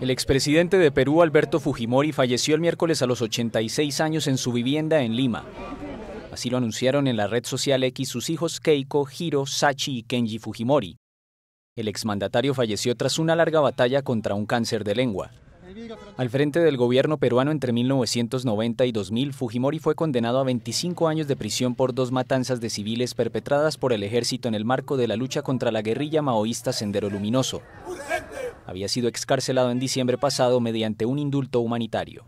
El expresidente de Perú, Alberto Fujimori, falleció el miércoles a los 86 años en su vivienda en Lima. Así lo anunciaron en la red social X sus hijos Keiko, Hiro, Sachi y Kenji Fujimori. El exmandatario falleció tras una larga batalla contra un cáncer de lengua. Al frente del gobierno peruano entre 1990 y 2000, Fujimori fue condenado a 25 años de prisión por dos matanzas de civiles perpetradas por el ejército en el marco de la lucha contra la guerrilla maoísta Sendero Luminoso había sido excarcelado en diciembre pasado mediante un indulto humanitario.